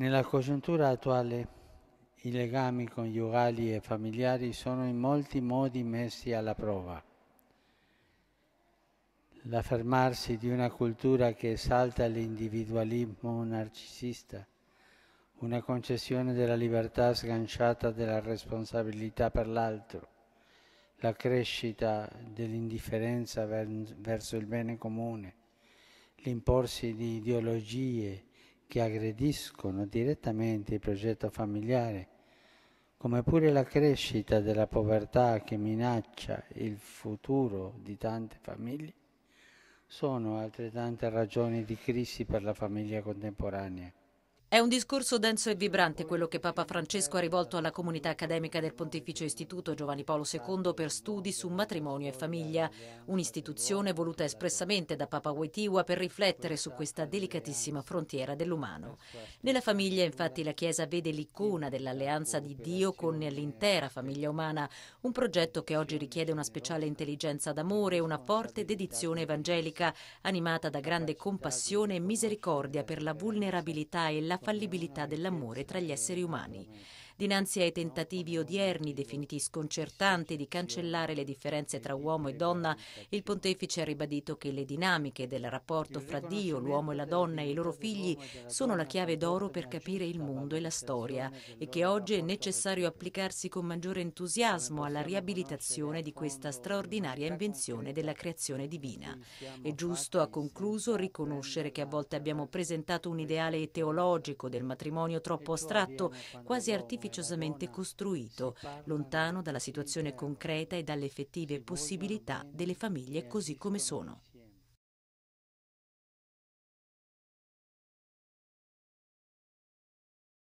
Nella congiuntura attuale i legami coniugali e familiari sono in molti modi messi alla prova. L'affermarsi di una cultura che esalta l'individualismo narcisista, una concessione della libertà sganciata dalla responsabilità per l'altro, la crescita dell'indifferenza verso il bene comune, l'imporsi di ideologie, che aggrediscono direttamente il progetto familiare, come pure la crescita della povertà che minaccia il futuro di tante famiglie, sono altrettante ragioni di crisi per la famiglia contemporanea. È un discorso denso e vibrante quello che Papa Francesco ha rivolto alla comunità accademica del Pontificio Istituto Giovanni Paolo II per studi su matrimonio e famiglia, un'istituzione voluta espressamente da Papa Wojtyła per riflettere su questa delicatissima frontiera dell'umano. Nella famiglia infatti la Chiesa vede l'icona dell'alleanza di Dio con l'intera famiglia umana, un progetto che oggi richiede una speciale intelligenza d'amore e una forte dedizione evangelica, animata da grande compassione e misericordia per la vulnerabilità e la fallibilità dell'amore tra gli esseri umani. Dinanzi ai tentativi odierni, definiti sconcertanti, di cancellare le differenze tra uomo e donna, il pontefice ha ribadito che le dinamiche del rapporto fra Dio, l'uomo e la donna e i loro figli sono la chiave d'oro per capire il mondo e la storia e che oggi è necessario applicarsi con maggiore entusiasmo alla riabilitazione di questa straordinaria invenzione della creazione divina. È giusto, ha concluso, riconoscere che a volte abbiamo presentato un ideale teologico del matrimonio troppo astratto, quasi artificiale artificiosamente costruito, lontano dalla situazione concreta e dalle effettive possibilità delle famiglie così come sono.